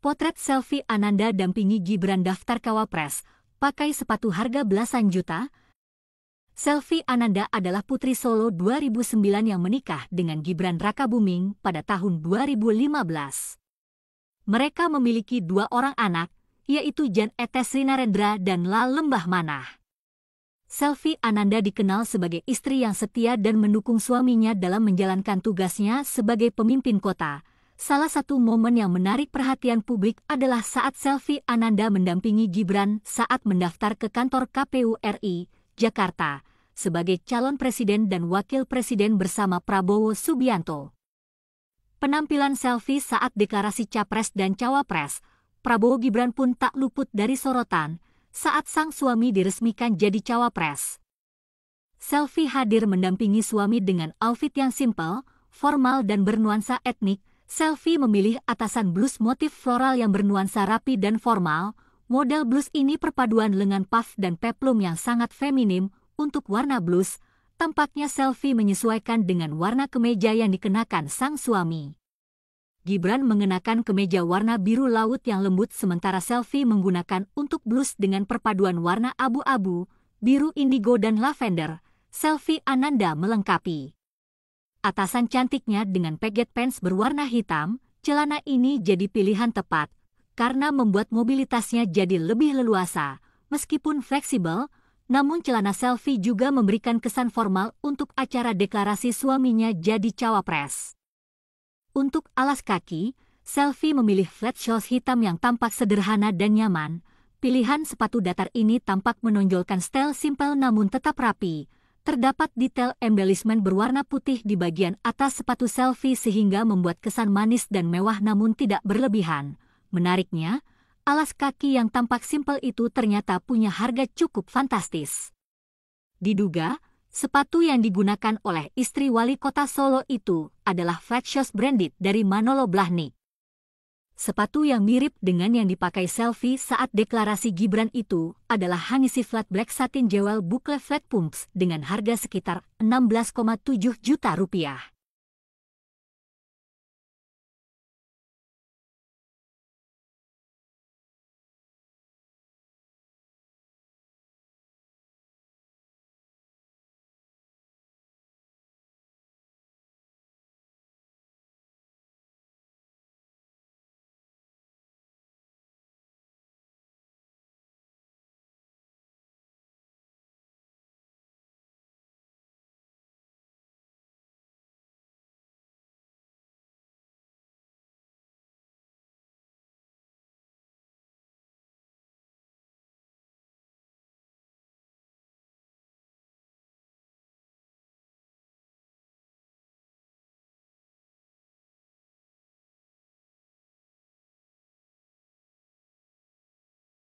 Potret selfie Ananda dampingi Gibran daftar cawapres, pakai sepatu harga belasan juta. Selfie Ananda adalah putri Solo 2009 yang menikah dengan Gibran Rakabuming pada tahun 2015. Mereka memiliki dua orang anak, yaitu Jan Etes Rinarendra dan La Lembah Manah. Selfie Ananda dikenal sebagai istri yang setia dan mendukung suaminya dalam menjalankan tugasnya sebagai pemimpin kota. Salah satu momen yang menarik perhatian publik adalah saat selfie Ananda mendampingi Gibran saat mendaftar ke kantor KPU RI, Jakarta, sebagai calon presiden dan wakil presiden bersama Prabowo Subianto. Penampilan selfie saat deklarasi capres dan cawapres, Prabowo Gibran pun tak luput dari sorotan saat sang suami diresmikan jadi cawapres. Selfie hadir mendampingi suami dengan outfit yang simpel, formal dan bernuansa etnik, Selfie memilih atasan blus motif floral yang bernuansa rapi dan formal. Model blus ini perpaduan lengan puff dan peplum yang sangat feminim untuk warna blus. Tampaknya Selfie menyesuaikan dengan warna kemeja yang dikenakan sang suami. Gibran mengenakan kemeja warna biru laut yang lembut sementara Selfie menggunakan untuk blus dengan perpaduan warna abu-abu, biru indigo dan lavender. Selfie Ananda melengkapi. Atasan cantiknya dengan peget pants berwarna hitam, celana ini jadi pilihan tepat karena membuat mobilitasnya jadi lebih leluasa. Meskipun fleksibel, namun celana selfie juga memberikan kesan formal untuk acara deklarasi suaminya jadi cawapres. Untuk alas kaki, selfie memilih flat shoes hitam yang tampak sederhana dan nyaman. Pilihan sepatu datar ini tampak menonjolkan style simpel namun tetap rapi, Terdapat detail embellishment berwarna putih di bagian atas sepatu selfie sehingga membuat kesan manis dan mewah namun tidak berlebihan. Menariknya, alas kaki yang tampak simpel itu ternyata punya harga cukup fantastis. Diduga, sepatu yang digunakan oleh istri wali kota Solo itu adalah Flagshot branded dari Manolo Blahnik. Sepatu yang mirip dengan yang dipakai selfie saat deklarasi Gibran itu adalah Hangisi Flat Black Satin Jewel Bukle Flat Pumps dengan harga sekitar 16,7 juta rupiah.